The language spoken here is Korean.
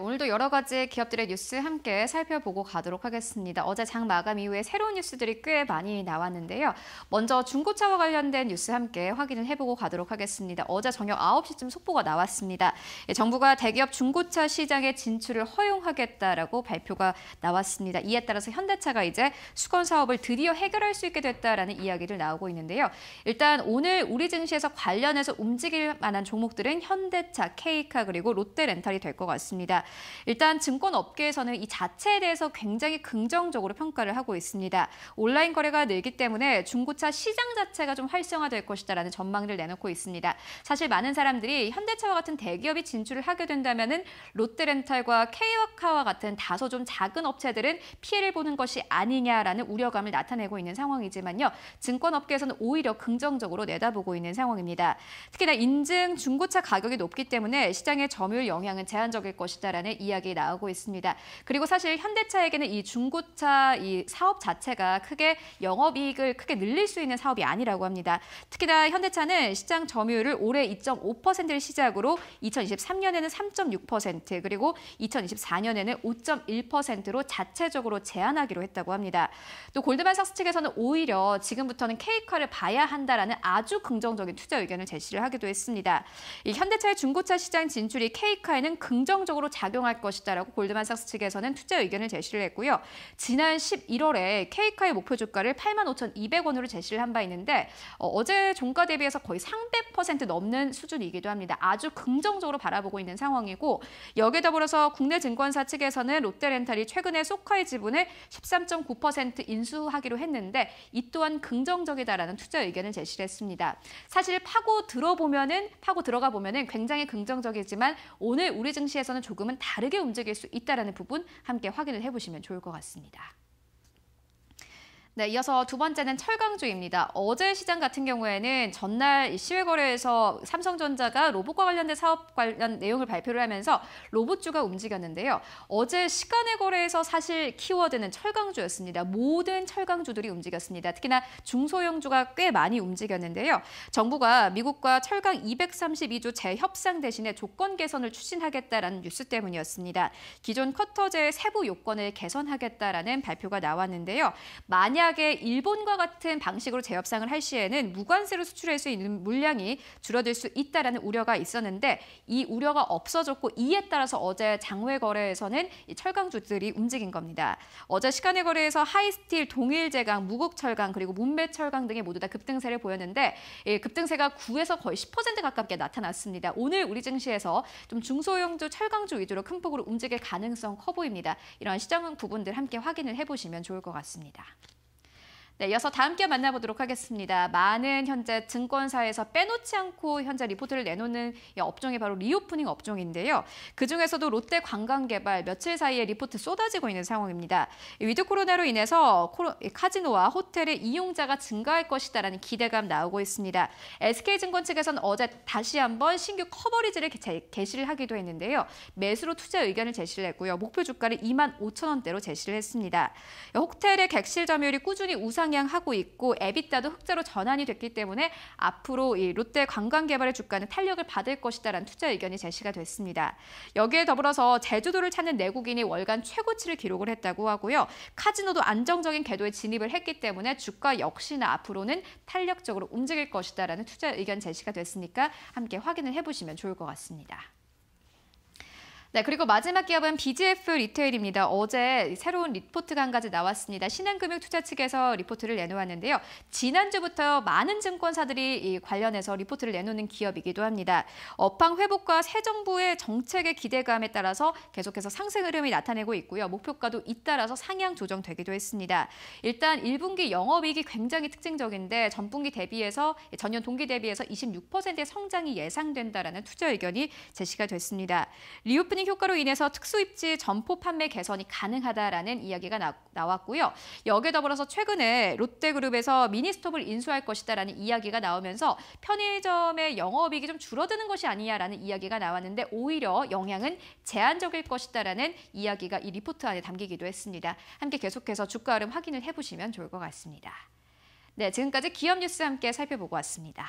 오늘도 여러 가지 기업들의 뉴스 함께 살펴보고 가도록 하겠습니다. 어제 장 마감 이후에 새로운 뉴스들이 꽤 많이 나왔는데요. 먼저 중고차와 관련된 뉴스 함께 확인을 해보고 가도록 하겠습니다. 어제 저녁 9시쯤 속보가 나왔습니다. 예, 정부가 대기업 중고차 시장에 진출을 허용하겠다라고 발표가 나왔습니다. 이에 따라서 현대차가 이제 수건 사업을 드디어 해결할 수 있게 됐다라는 이야기를 나오고 있는데요. 일단 오늘 우리 증시에서 관련해서 움직일 만한 종목들은 현대차, 케이카 그리고 롯데렌탈이 될 것 같습니다. 일단 증권 업계에서는 이 자체에 대해서 굉장히 긍정적으로 평가를 하고 있습니다. 온라인 거래가 늘기 때문에 중고차 시장 자체가 좀 활성화될 것이다라는 전망을 내놓고 있습니다. 사실 많은 사람들이 현대차와 같은 대기업이 진출을 하게 된다면은 롯데렌탈과 케이와카와 같은 다소 좀 작은 업체들은 피해를 보는 것이 아니냐라는 우려감을 나타내고 있는 상황이지만요. 증권 업계에서는 오히려 긍정적으로 내다보고 있는 상황입니다. 특히나 인증 중고차 가격이 높기 때문에 시장의 점유율 영향은 제한적일 것이다. 있다라는 이야기 나오고 있습니다. 그리고 사실 현대차에게는 이 중고차 이 사업 자체가 크게 영업이익을 크게 늘릴 수 있는 사업이 아니라고 합니다. 특히나 현대차는 시장 점유율을 올해 2.5%를 시작으로 2023년에는 3.6% 그리고 2024년에는 5.1%로 자체적으로 제한하기로 했다고 합니다. 또 골드만삭스 측에서는 오히려 지금부터는 K카를 봐야 한다라는 아주 긍정적인 투자 의견을 제시를 하기도 했습니다. 현대차의 중고차 시장 진출이 K카에는 긍정적으로 작용 작용할 것이다라고 골드만삭스 측에서는 투자 의견을 제시를 했고요. 지난 11월에 케이카의 목표 주가를 85,200원으로 제시를 한 바 있는데 어, 제 종가 대비해서 거의 300% 넘는 수준이기도 합니다. 아주 긍정적으로 바라보고 있는 상황이고 여기에 더불어서 국내 증권사 측에서는 롯데렌탈이 최근에 소카의 지분을 13.9% 인수하기로 했는데 이 또한 긍정적이다라는 투자 의견을 제시를 했습니다. 사실 파고 들어보면은 파고 들어가 보면은 굉장히 긍정적이지만 오늘 우리 증시에서는 조금은 다르게 움직일 수 있다는 부분 함께 확인을 해보시면 좋을 것 같습니다. 네, 이어서 두 번째는 철강주입니다. 어제 시장 같은 경우에는 전날 시외거래에서 삼성전자가 로봇과 관련된 사업 관련 내용을 발표를 하면서 로봇주가 움직였는데요. 어제 시간의 거래에서 사실 키워드는 철강주였습니다. 모든 철강주들이 움직였습니다. 특히나 중소형주가 꽤 많이 움직였는데요. 정부가 미국과 철강 232조 재협상 대신에 조건 개선을 추진하겠다라는 뉴스 때문이었습니다. 기존 커터제의 세부 요건을 개선하겠다라는 발표가 나왔는데요. 만약 만약에 일본과 같은 방식으로 재협상을 할 시에는 무관세로 수출할 수 있는 물량이 줄어들 수 있다라는 우려가 있었는데 이 우려가 없어졌고 이에 따라서 어제 장외 거래에서는 철강주들이 움직인 겁니다. 어제 시간의 거래에서 하이스틸, 동일제강, 무국철강 그리고 문매철강 등이 모두 다 급등세를 보였는데 급등세가 9에서 거의 10% 가깝게 나타났습니다. 오늘 우리 증시에서 좀 중소형주, 철강주 위주로 큰 폭으로 움직일 가능성 커 보입니다. 이런 시장 부분들 함께 확인을 해보시면 좋을 것 같습니다. 네, 이어서 다음 기업 만나보도록 하겠습니다. 많은 현재 증권사에서 빼놓지 않고 현재 리포트를 내놓는 업종이 바로 리오프닝 업종인데요. 그중에서도 롯데 관광개발 며칠 사이에 리포트 쏟아지고 있는 상황입니다. 위드 코로나로 인해서 코로, 카지노와 호텔의 이용자가 증가할 것이다라는 기대감 나오고 있습니다. SK증권 측에서는 어제 다시 한번 신규 커버리지를 개시를 하기도 했는데요. 매수로 투자 의견을 제시를 했고요. 목표 주가를 2만 5천 원대로 제시를 했습니다. 호텔의 객실 점유율이 꾸준히 우상 상향하고 있고 에비타도 흑자로 전환이 됐기 때문에 앞으로 이 롯데 관광개발의 주가는 탄력을 받을 것이다라는 투자 의견이 제시가 됐습니다. 여기에 더불어서 제주도를 찾는 내국인이 월간 최고치를 기록을 했다고 하고요. 카지노도 안정적인 궤도에 진입을 했기 때문에 주가 역시나 앞으로는 탄력적으로 움직일 것이다라는 투자 의견 제시가 됐으니까 함께 확인을 해보시면 좋을 것 같습니다. 네, 그리고 마지막 기업은 BGF 리테일입니다. 어제 새로운 리포트가 한 가지 나왔습니다. 신한금융투자 측에서 리포트를 내놓았는데요. 지난주부터 많은 증권사들이 이 관련해서 리포트를 내놓는 기업이기도 합니다. 업황 회복과 새 정부의 정책의 기대감에 따라서 계속해서 상승 흐름이 나타내고 있고요. 목표가도 잇따라서 상향 조정되기도 했습니다. 일단 1분기 영업이익이 굉장히 특징적인데 전분기 대비해서 전년 동기 대비해서 26%의 성장이 예상된다라는 투자 의견이 제시가 됐습니다. 리오프 오프닝 효과로 인해서 특수입지 점포 판매 개선이 가능하다라는 이야기가 나, 나왔고요. 여기에 더불어서 최근에 롯데그룹에서 미니스톱을 인수할 것이다라는 이야기가 나오면서 편의점의 영업이익이 좀 줄어드는 것이 아니냐라는 이야기가 나왔는데 오히려 영향은 제한적일 것이다라는 이야기가 이 리포트 안에 담기기도 했습니다. 함께 계속해서 주가 흐름 확인을 해보시면 좋을 것 같습니다. 네, 지금까지 기업 뉴스 함께 살펴보고 왔습니다.